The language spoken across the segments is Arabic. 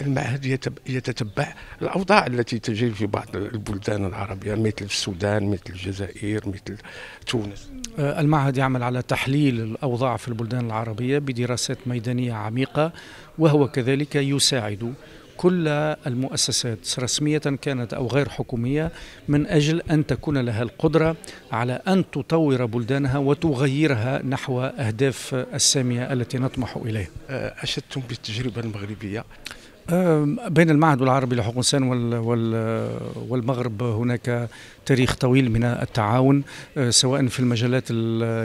المعهد يتتبع الأوضاع التي تجري في بعض البلدان العربية مثل السودان مثل الجزائر مثل تونس آه، المعهد يعمل على تحليل الأوضاع في البلدان العربية بدراسات ميدانية عميقة وهو كذلك يساعد كل المؤسسات رسمية كانت أو غير حكومية من أجل أن تكون لها القدرة على أن تطور بلدانها وتغيرها نحو أهداف السامية التي نطمح إليها آه، أشدتم بالتجربة المغربية بين المعهد العربي لحقوق الانسان والمغرب هناك تاريخ طويل من التعاون آه، سواء في المجالات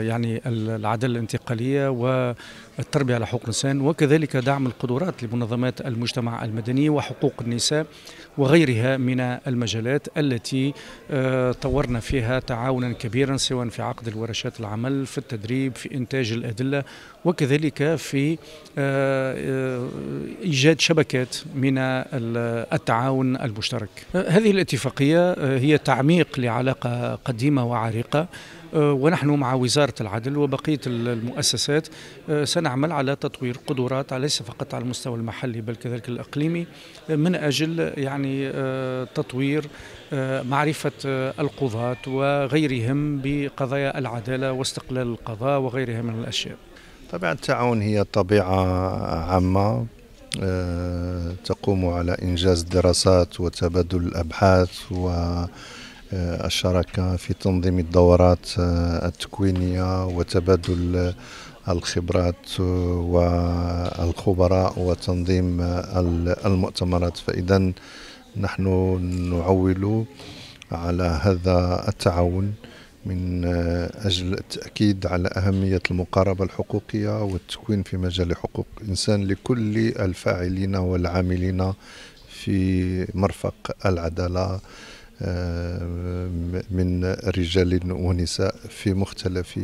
يعني العداله الانتقاليه والتربيه على حقوق الانسان وكذلك دعم القدرات لمنظمات المجتمع المدني وحقوق النساء وغيرها من المجالات التي آه، طورنا فيها تعاونا كبيرا سواء في عقد الورشات العمل في التدريب في انتاج الادله وكذلك في آه، ايجاد شبكات من التعاون المشترك هذه الاتفاقيه هي تعميق لعلاقة قديمة وعريقة آه، ونحن مع وزارة العدل وبقية المؤسسات آه، سنعمل على تطوير قدرات ليس فقط على المستوى المحلي بل كذلك الإقليمي من أجل يعني آه، تطوير معرفة القضاة وغيرهم بقضايا العدالة واستقلال القضاء وغيرها من الأشياء طبيعة التعاون هي طبيعة عامة تقوم على إنجاز دراسات وتبادل الأبحاث و آه، الشراكه في تنظيم الدورات آه، التكوينيه وتبادل الخبرات آه، والخبراء وتنظيم المؤتمرات فاذا نحن نعول على هذا التعاون من أجل التأكيد على أهمية المقاربة الحقوقية والتكوين في مجال حقوق الإنسان لكل الفاعلين والعاملين في مرفق العدالة آه، من رجال ونساء في مختلف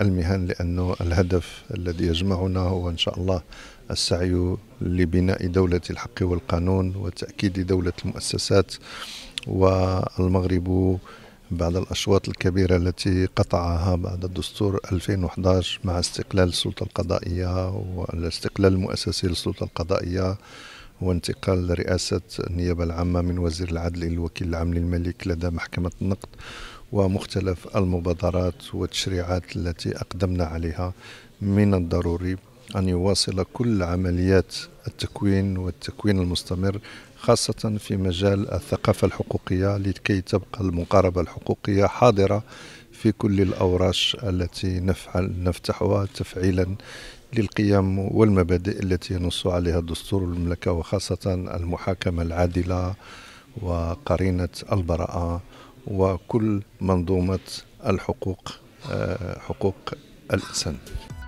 المهن لأنه الهدف الذي يجمعنا هو إن شاء الله السعي لبناء دولة الحق والقانون وتأكيد دولة المؤسسات والمغرب بعد الأشواط الكبيرة التي قطعها بعد الدستور 2011 مع استقلال السلطة القضائية والاستقلال المؤسسي للسلطة القضائية هو انتقال رئاسة النيابة العامة من وزير العدل إلى الوكيل العام للملك لدى محكمة النقد ومختلف المبادرات والتشريعات التي أقدمنا عليها من الضروري أن يواصل كل عمليات التكوين والتكوين المستمر خاصة في مجال الثقافة الحقوقية لكي تبقى المقاربة الحقوقية حاضرة في كل الأوراش التي نفعل نفتحها تفعيلا للقيم والمبادئ التي ينص عليها دستور المملكة وخاصة المحاكمة العادلة وقرينة البراءة وكل منظومة الحقوق آه، حقوق الإنسان